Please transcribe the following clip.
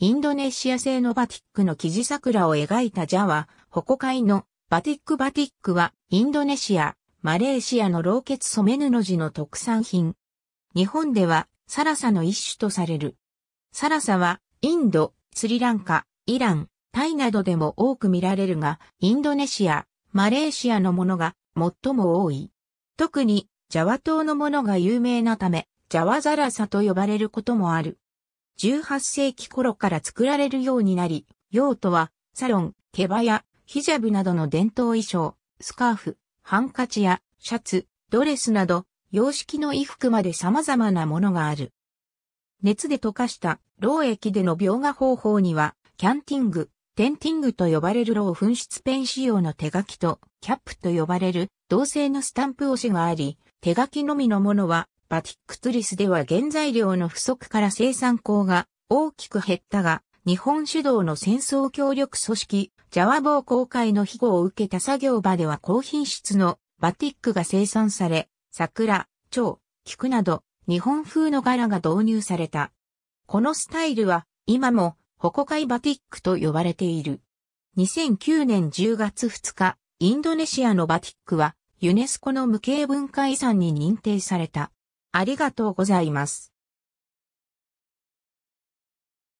インドネシア製のバティックの生地桜を描いたジャワ、ホコカイのバティックバティックはインドネシア、マレーシアの老血染め布地の特産品。日本ではサラサの一種とされる。サラサはインド、スリランカ、イラン、タイなどでも多く見られるが、インドネシア、マレーシアのものが最も多い。特にジャワ島のものが有名なため、ジャワザラサと呼ばれることもある。18世紀頃から作られるようになり、用途は、サロン、毛羽や、ヒジャブなどの伝統衣装、スカーフ、ハンカチや、シャツ、ドレスなど、洋式の衣服まで様々なものがある。熱で溶かした老液での描画方法には、キャンティング、テンティングと呼ばれる老紛失ペン仕様の手書きと、キャップと呼ばれる同性のスタンプ押しがあり、手書きのみのものはバティックトゥリスでは原材料の不足から生産工が大きく減ったが、日本主導の戦争協力組織、ジャワ防公会の庇護を受けた作業場では高品質のバティックが生産され、桜、蝶、菊など日本風の柄が導入された。このスタイルは今もホコカイバティックと呼ばれている。2009年10月2日、インドネシアのバティックはユネスコの無形文化遺産に認定された。ありがとうございます。